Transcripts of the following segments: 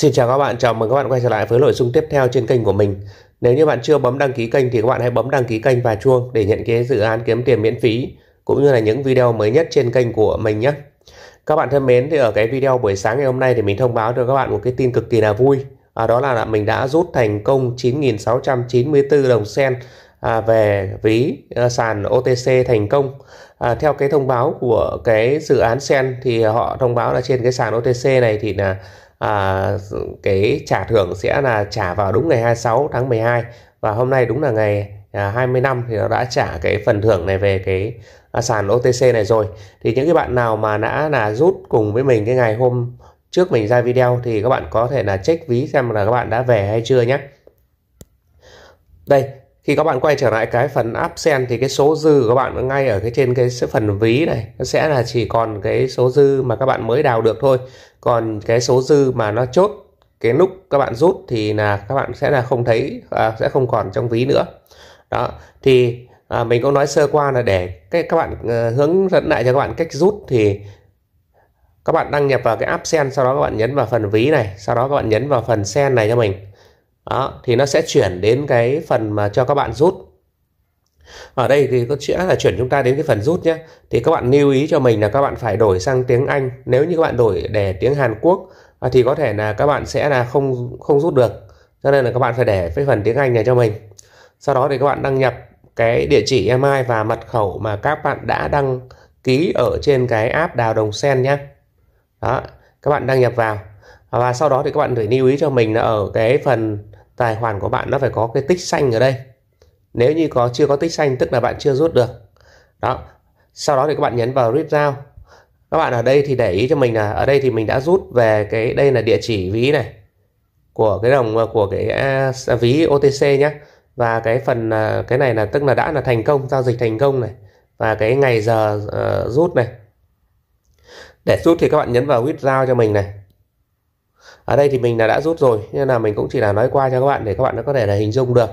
Xin chào các bạn, chào mừng các bạn quay trở lại với nội dung tiếp theo trên kênh của mình. Nếu như bạn chưa bấm đăng ký kênh thì các bạn hãy bấm đăng ký kênh và chuông để nhận cái dự án kiếm tiền miễn phí cũng như là những video mới nhất trên kênh của mình nhé. Các bạn thân mến, thì ở cái video buổi sáng ngày hôm nay thì mình thông báo cho các bạn một cái tin cực kỳ là vui. À, đó là mình đã rút thành công 9.694 đồng sen à, về ví à, sàn OTC thành công. À, theo cái thông báo của cái dự án sen thì họ thông báo là trên cái sàn OTC này thì là à, cái trả thưởng sẽ là trả vào đúng ngày 26 tháng 12 và hôm nay đúng là ngày à, 20 năm thì nó đã trả cái phần thưởng này về cái à, sàn OTC này rồi thì những cái bạn nào mà đã là rút cùng với mình cái ngày hôm trước mình ra video thì các bạn có thể là check ví xem là các bạn đã về hay chưa nhé đây khi các bạn quay trở lại cái phần áp sen thì cái số dư của các bạn ngay ở cái trên cái phần ví này nó sẽ là chỉ còn cái số dư mà các bạn mới đào được thôi còn cái số dư mà nó chốt cái lúc các bạn rút thì là các bạn sẽ là không thấy à, sẽ không còn trong ví nữa đó thì à, mình cũng nói sơ qua là để cái các bạn à, hướng dẫn lại cho các bạn cách rút thì các bạn đăng nhập vào cái app sen sau đó các bạn nhấn vào phần ví này sau đó các bạn nhấn vào phần sen này cho mình đó thì nó sẽ chuyển đến cái phần mà cho các bạn rút ở đây thì có nghĩa là chuyển chúng ta đến cái phần rút nhé thì các bạn lưu ý cho mình là các bạn phải đổi sang tiếng Anh nếu như các bạn đổi để tiếng Hàn Quốc thì có thể là các bạn sẽ là không không rút được cho nên là các bạn phải để cái phần tiếng Anh này cho mình sau đó thì các bạn đăng nhập cái địa chỉ email và mật khẩu mà các bạn đã đăng ký ở trên cái app đào đồng sen nhé đó các bạn đăng nhập vào và sau đó thì các bạn phải lưu ý cho mình là ở cái phần tài khoản của bạn nó phải có cái tích xanh ở đây nếu như có chưa có tích xanh tức là bạn chưa rút được đó sau đó thì các bạn nhấn vào rút now các bạn ở đây thì để ý cho mình là ở đây thì mình đã rút về cái đây là địa chỉ ví này của cái đồng của cái à, à, ví OTC nhé và cái phần à, cái này là tức là đã là thành công giao dịch thành công này và cái ngày giờ uh, rút này để rút thì các bạn nhấn vào withdraw cho mình này ở đây thì mình là đã rút rồi nên là mình cũng chỉ là nói qua cho các bạn để các bạn nó có thể là hình dung được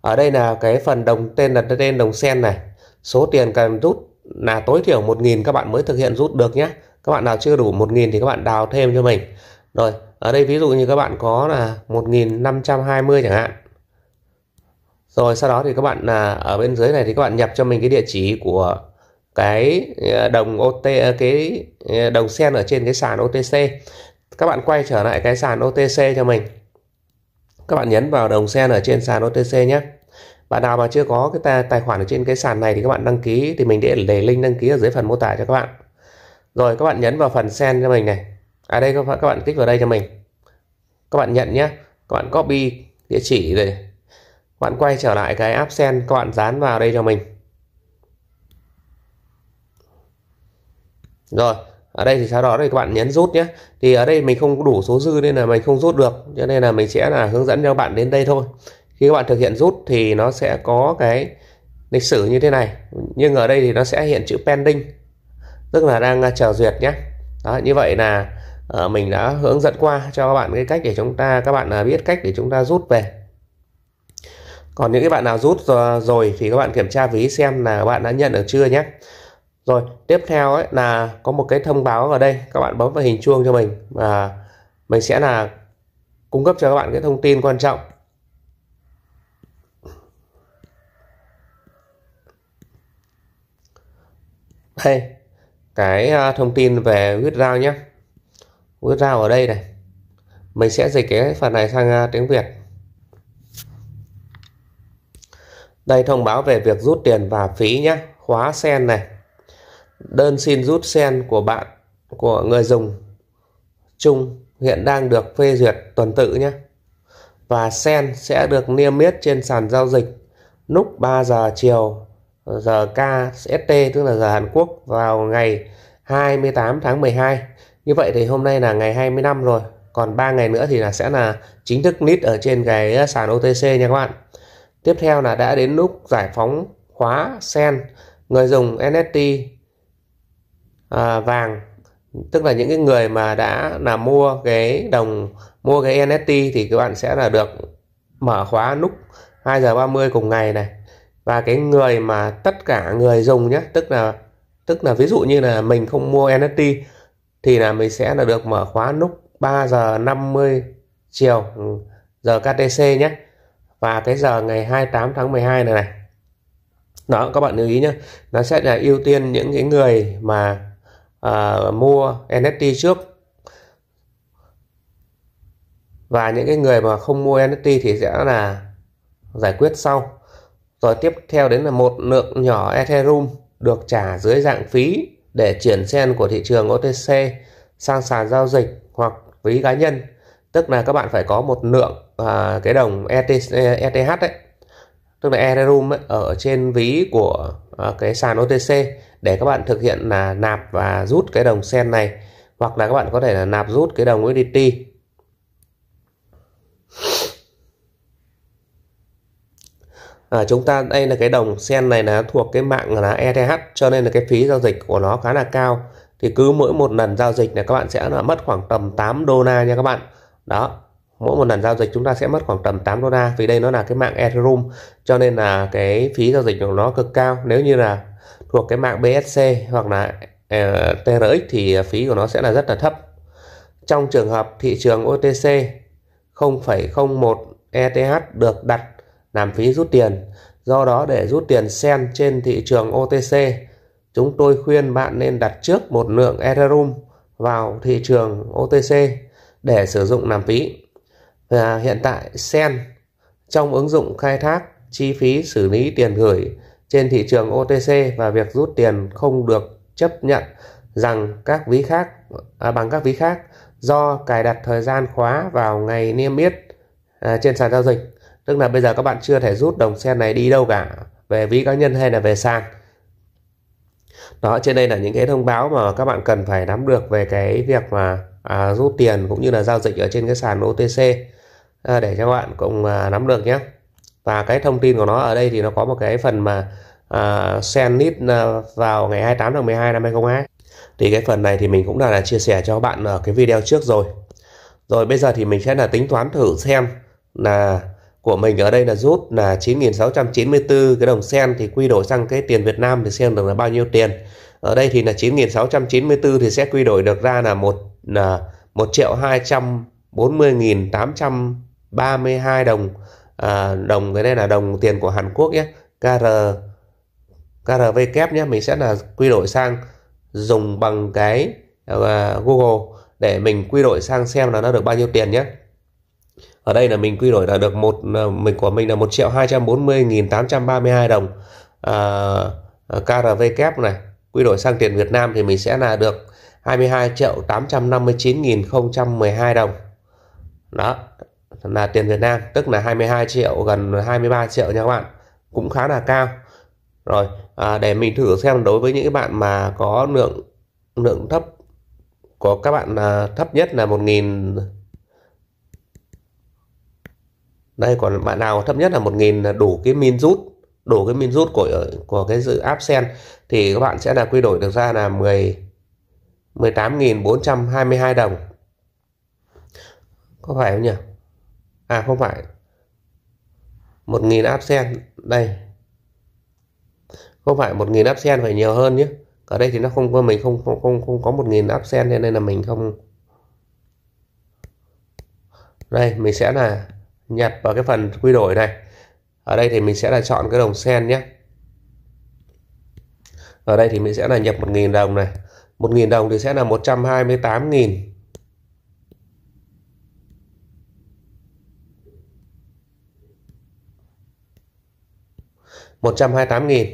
ở đây là cái phần đồng tên là tên đồng sen này số tiền cần rút là tối thiểu 1.000 các bạn mới thực hiện rút được nhé các bạn nào chưa đủ 1.000 thì các bạn đào thêm cho mình rồi ở đây ví dụ như các bạn có là 1.520 chẳng hạn rồi sau đó thì các bạn là ở bên dưới này thì các bạn nhập cho mình cái địa chỉ của cái à, đồng OT à, cái à, đồng sen ở trên cái sàn OTC các bạn quay trở lại cái sàn OTC cho mình các bạn nhấn vào đồng sen ở trên sàn OTC nhé bạn nào mà chưa có cái tài, khoản ở trên cái sàn này thì các bạn đăng ký thì mình để để link đăng ký ở dưới phần mô tả cho các bạn rồi các bạn nhấn vào phần sen cho mình này à đây các bạn các bạn kích vào đây cho mình các bạn nhận nhé các bạn copy địa chỉ rồi các bạn quay trở lại cái app sen các bạn dán vào đây cho mình rồi ở đây thì sau đó thì các bạn nhấn rút nhé thì ở đây mình không đủ số dư nên là mình không rút được cho nên là mình sẽ là hướng dẫn cho các bạn đến đây thôi khi các bạn thực hiện rút thì nó sẽ có cái lịch sử như thế này nhưng ở đây thì nó sẽ hiện chữ pending tức là đang chờ duyệt nhé đó, như vậy là ờ, mình đã hướng dẫn qua cho các bạn cái cách để chúng ta các bạn uh, biết cách để chúng ta rút về còn những cái bạn nào rút ờ, rồi thì các bạn kiểm tra ví xem là bạn đã nhận được chưa nhé rồi tiếp theo ấy là có một cái thông báo ở đây các bạn bấm vào hình chuông cho mình và mình sẽ là cung cấp cho các bạn cái thông tin quan trọng đây cái à, thông tin về huyết dao nhé huyết dao ở đây này mình sẽ dịch cái phần này sang à, tiếng Việt đây thông báo về việc rút tiền và phí nhé khóa sen này Đơn xin rút sen của bạn của người dùng chung hiện đang được phê duyệt tuần tự nhé. Và sen sẽ được niêm yết trên sàn giao dịch lúc 3 giờ chiều giờ KST tức là giờ Hàn Quốc vào ngày 28 tháng 12. Như vậy thì hôm nay là ngày 25 rồi, còn 3 ngày nữa thì là sẽ là chính thức list ở trên cái sàn OTC nha các bạn. Tiếp theo là đã đến lúc giải phóng khóa sen người dùng NFT À, vàng tức là những cái người mà đã là mua cái đồng mua cái NFT thì các bạn sẽ là được mở khóa lúc 2 giờ 30 cùng ngày này và cái người mà tất cả người dùng nhé tức là tức là ví dụ như là mình không mua NFT thì là mình sẽ là được mở khóa lúc 3 giờ 50 chiều ừ, giờ KTC nhé và cái giờ ngày 28 tháng 12 này này đó các bạn lưu ý nhé nó sẽ là ưu tiên những cái người mà uh, mua NFT trước và những cái người mà không mua NFT thì sẽ là giải quyết sau rồi tiếp theo đến là một lượng nhỏ Ethereum được trả dưới dạng phí để chuyển sen của thị trường OTC sang sàn giao dịch hoặc ví cá nhân tức là các bạn phải có một lượng à, cái đồng ETH, e ETH đấy tức là Ethereum ấy, ở trên ví của Ờ, cái sàn OTC để các bạn thực hiện là nạp và rút cái đồng sen này hoặc là các bạn có thể là nạp rút cái đồng USDT à, ờ, chúng ta đây là cái đồng sen này là thuộc cái mạng là ETH cho nên là cái phí giao dịch của nó khá là cao thì cứ mỗi một lần giao dịch là các bạn sẽ là mất khoảng tầm 8 đô la nha các bạn đó mỗi một lần giao dịch chúng ta sẽ mất khoảng tầm 8 đô la vì đây nó là cái mạng Ethereum cho nên là cái phí giao dịch của nó cực cao nếu như là thuộc cái mạng BSC hoặc là uh, ờ, TRX thì phí của nó sẽ là rất là thấp trong trường hợp thị trường OTC 0,01 ETH được đặt làm phí rút tiền do đó để rút tiền sen trên thị trường OTC chúng tôi khuyên bạn nên đặt trước một lượng Ethereum vào thị trường OTC để sử dụng làm phí à, hiện tại sen trong ứng dụng khai thác chi phí xử lý tiền gửi trên thị trường OTC và việc rút tiền không được chấp nhận rằng các ví khác à, bằng các ví khác do cài đặt thời gian khóa vào ngày niêm yết à, trên sàn giao dịch tức là bây giờ các bạn chưa thể rút đồng sen này đi đâu cả về ví cá nhân hay là về sàn đó trên đây là những cái thông báo mà các bạn cần phải nắm được về cái việc mà à, rút tiền cũng như là giao dịch ở trên cái sàn OTC Ờ, để cho các bạn cùng à, nắm được nhé và cái thông tin của nó ở đây thì nó có một cái phần mà uh, send lead à, vào ngày 28 tháng 12 năm 2022 thì cái phần này thì mình cũng đã là chia sẻ cho các bạn ở cái video trước rồi rồi bây giờ thì mình sẽ là tính toán thử xem là của mình ở đây là rút là 9.694 cái đồng sen thì quy đổi sang cái tiền Việt Nam thì xem được là bao nhiêu tiền ở đây thì là 9.694 thì sẽ quy đổi được ra là một là 1 triệu 240.800 32 đồng à, đồng cái đây là đồng tiền của Hàn Quốc nhé KR KRV kép e nhé mình sẽ là quy đổi sang dùng bằng cái uh, Google để mình quy đổi sang xem là nó được bao nhiêu tiền nhé ở đây là mình quy đổi là được một à, mình của mình là một triệu hai trăm bốn mươi tám trăm ba mươi hai đồng uh, à, KRV kép e này quy đổi sang tiền Việt Nam thì mình sẽ là được 22 triệu 859.012 đồng đó là tiền Việt Nam tức là 22 triệu gần 23 triệu nha các bạn cũng khá là cao rồi à, để mình thử xem đối với những bạn mà có lượng lượng thấp có các bạn à, thấp nhất là 1.000 đây còn bạn nào thấp nhất là 1.000 à, đủ cái min rút đủ cái min rút của ờ, của cái dự áp sen thì các bạn sẽ là quy đổi được ra là 10 18.422 đồng có phải không nhỉ à không phải 1.000 absent đây không phải 1.000 absent phải nhiều hơn nhé ở đây thì nó không có mình không không không, không có 1.000 absent nên đây là mình không đây mình sẽ là nhập vào cái phần quy đổi này ở đây thì mình sẽ là chọn cái đồng sen nhé ở đây thì mình sẽ là nhập 1.000 đồng này 1.000 đồng thì sẽ là 128.000 128.000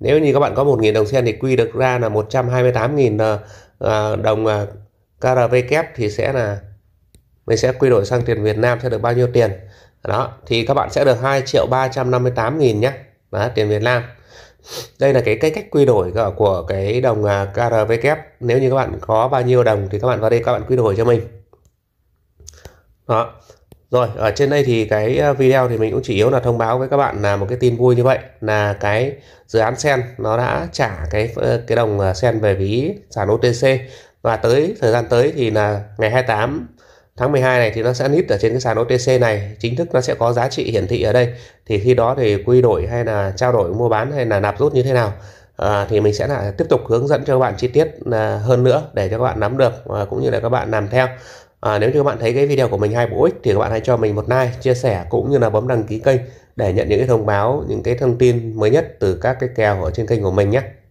nếu như các bạn có 1.000 đồng sen thì quy được ra là 128.000 ờ, ờ, đồng ờ, KRV kép thì sẽ là mình sẽ quy đổi sang tiền Việt Nam sẽ được bao nhiêu tiền đó thì các bạn sẽ được 2 triệu 358 nghìn nhé đó, tiền Việt Nam đây là cái, cái cách quy đổi của cái đồng KRV kép nếu như các bạn có bao nhiêu đồng thì các bạn vào đây các bạn quy đổi cho mình đó rồi, ở trên đây thì cái ờ, video thì mình cũng chỉ yếu là thông báo với các bạn là một cái tin vui như vậy là cái dự án sen nó đã trả cái ờ, cái đồng ờ, sen về ví sàn OTC và tới thời gian tới thì là ngày 28 tháng 12 này thì nó sẽ list ở trên cái sàn OTC này chính thức nó sẽ có giá trị hiển thị ở đây thì khi đó thì quy đổi hay là trao đổi mua bán hay là nạp rút như thế nào à, thì mình sẽ là tiếp tục hướng dẫn cho các bạn chi tiết hơn nữa để cho các bạn nắm được à, cũng như là các bạn làm theo À, nếu như các bạn thấy cái video của mình hay bổ ích thì các bạn hãy cho mình một like, chia sẻ cũng như là bấm đăng ký kênh để nhận những cái thông báo, những cái thông tin mới nhất từ các cái kèo ở trên kênh của mình nhé.